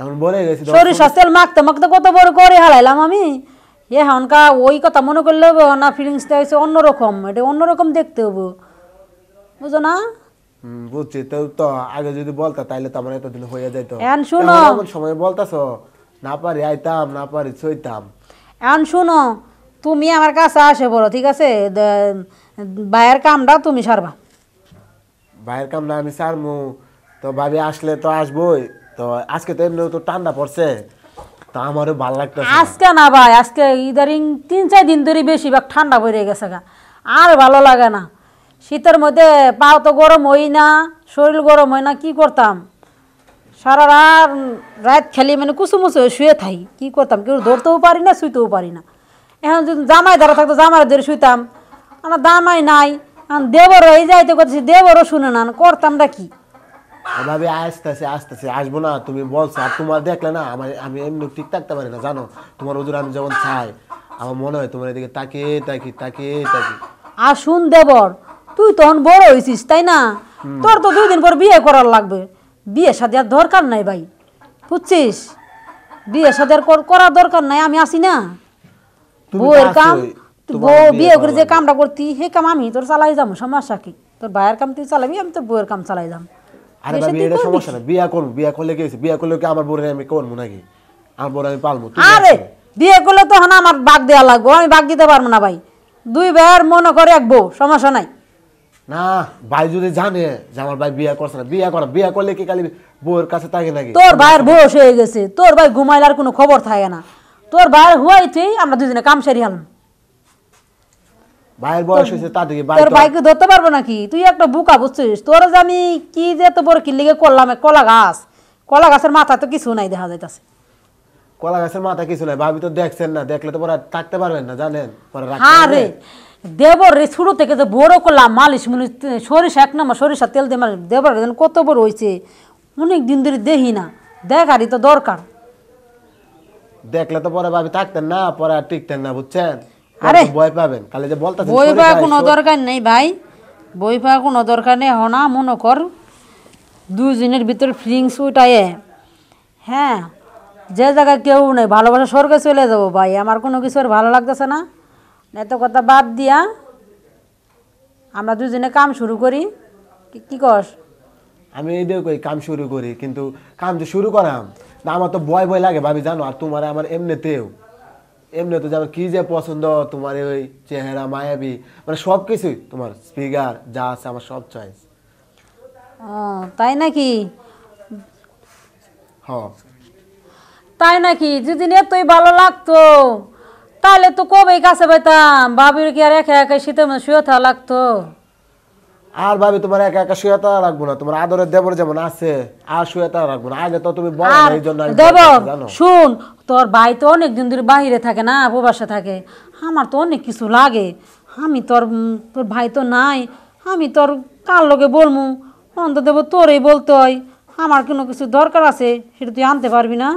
এখন বলে গেছি সরি সস্তেল মাখতে মাখতে কত বড় করে হারাইলাম আমি এখনকা ওই কথা মনে করলে হবে না ফিলিংসটা হয়েছে অন্যরকম এটা অন্যরকম দেখতে হবে বুঝো না বুঝছি তো তো আগে যদি বলতা তাইলে তো আমার এতদিন হয়ে যেত এখন শুনো সময় বলতাছো না পারি আইতাম না পারি সইতাম এখন শুনো তুমি আমার কাছে আসে বলো ঠিক আছে ভাইয়ের কামটা তুমি সারবা কাম না আমি সারমু তো ভাবি আসলে তো আসবোই তো আজকে তো এমনি তো ঠান্ডা পড়ছে তা আমারও ভালো লাগতো আজকে না ভাই আজকে ইদারিং তিন চার দিন ধরে বেশিরভাগ ঠান্ডা পড়ে গেছে গা আর ভালো লাগে না শীতের মধ্যে পাও তো গরম হই না শরীর গরম হয় না কি করতাম সারা রাত রাত খেলি মানে কুসুমুসু শুয়ে থাই কি করতাম কেউ ধরতেও পারি না শুইতেও পারি না এখন যদি জামাই ধরা থাকতো জামাই ধরে শুইতাম আমার দামাই নাই দেবরও এই যাইতে করতেছি দেবরও শুনে না করতামটা কি ভাবি আস্তে আসতেছে আসবো না তুমি বলছো আর তোমার দেখলে না আমার আমি এমনি ঠিক থাকতে পারি না জানো তোমার ওজুর আমি যখন চাই আমার মনে হয় তোমার এদিকে তাকে তাকি তাকে তাকি শুন দেবর তুই তখন বড় হয়েছিস তাই না তোর তো দুই দিন পর বিয়ে করার লাগবে বিয়ে সাথে আর দরকার নাই ভাই বুঝছিস বিয়ে সাথে আর করার দরকার নাই আমি আসি না বউয়ের কাম বউ বিয়ে করে যে কামটা করতি সে কাম আমি তোর চালাই যাবো সমস্যা কি তোর ভাইয়ের কাম তুই চালাবি আমি তোর বউয়ের কাম চালাই যাবো আরে এটা সমস্যা না বিয়া করব বিয়া করলে কি বিয়া করলে কি আমার আমি কোন আমার আমি পালমু আরে বিয়ে করলে তো আমার দেয়া লাগবো আমি দিতে পারবো না ভাই দুই ভাইয়ের মনে করে এক বউ সমস্যা নাই না ভাই যদি জানে যে আমার ভাই বিয়া করছে না বিয়া করা করলে কি খালি বউয়ের কাছে থাকে নাকি তোর ভাইয়ের বয়স হয়ে গেছে তোর ভাই ঘুমাইলার কোনো খবর থাকে না তোর ভাইয়ের হুয়াইতেই আমরা দুজনে কাম সারি হলাম ভাইয়ের বয়স হয়েছে তা থেকে তোর ভাইকে ধরতে পারবো নাকি তুই একটা বুকা বুঝছিস তোর জানি কি যে তো বড় কি লিগে করলাম কলা গাছ কলা গাছের মাথা তো কিছু নাই দেখা যাইতাছে কলা গাছের মাথা কিছু নাই ভাবি তো দেখছেন না দেখলে তো পরে থাকতে পারবেন না জানেন পরে হ্যাঁ রে দেবর রে শুরু থেকে যে বড় করলাম মালিশ মুলিশ সরিষা এক নম্বর সরিষা তেল দিয়ে মালিশ দেবর কত বড় হয়েছে অনেক দিন ধরে দেখি না দেখারই তো দরকার দেখলে তো পরে ভাবি থাকতেন না পরে আর টিকতেন না বুঝছেন আরে বই পাবেন কালে যে বই পাওয়া কোনো দরকার নেই ভাই বই পাওয়া কোনো দরকার নেই হনা মনে কর দুজনের ফিলিংস হ্যাঁ যে জায়গায় কেউ নেই ভালোবাসা স্বর্গে চলে যাবো ভাই আমার কোনো কিছু আর ভালো লাগতেছে না এত কথা বাদ দিয়া আমরা দুজনে কাম শুরু করি কি কস আমি এই কই কাম শুরু করি কিন্তু কাম যে শুরু করাম আমার তো ভয় ভয় লাগে ভাবি জানো আর তোমার আমার এমনিতেও এমনি তো যেমন কী যে পছন্দ তোমার ওই চেহারা মায়াবী মানে সব কিছুই তোমার স্পিকার যা আছে আমার সব চয়েস তাই নাকি হ তাই নাকি যদি এতই ভালো লাগতো তাহলে তো কবে কাছে পেতাম বাবির কি আর একা একা শীতের মধ্যে শুয়ে থাকা লাগতো আর ভাবে তোমার একা একা শুয়ে তারা রাখবো না তোমার আদরের দেবর যেমন আছে আর শুয়ে তারা রাখবো না আগে তো তুমি বলো এই জন্য দেবর শুন তোর ভাই তো অনেক দিন ধরে বাইরে থাকে না উপবাসে থাকে আমার তো অনেক কিছু লাগে আমি তোর তোর ভাই তো নাই আমি তোর কার লোকে বলমু দেব তোরই বলতে হয় আমার কোনো কিছু দরকার আছে সেটা তুই আনতে পারবি না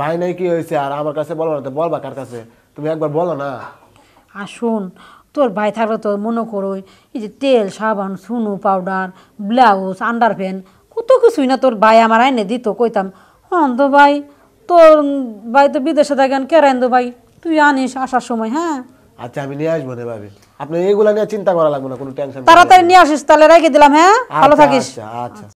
ভাই নাই কি হয়েছে আর আমার কাছে বলবো না তো বলবা কার কাছে তুমি একবার বলো না আর শোন তোর ভাই থাকলে তোর মনে করোই এই যে তেল সাবান সুনো পাউডার ব্লাউজ আন্ডার প্যান্ট কত কিছুই না তোর ভাই আমার আইনে দিত কইতাম হন হ্যাঁ তো ভাই তোর ভাই তো বিদেশে থাকেন কেরাইন দো ভাই তুই আনিস আসার সময় হ্যাঁ আচ্ছা আমি নিয়ে আসবো রে ভাবি আপনি এগুলা নিয়ে চিন্তা করা লাগবে না কোনো টেনশন তাড়াতাড়ি নিয়ে আসিস তাহলে রেখে দিলাম হ্যাঁ আচ্ছা, ভালো থাকিস আচ্ছা, আচ্ছা।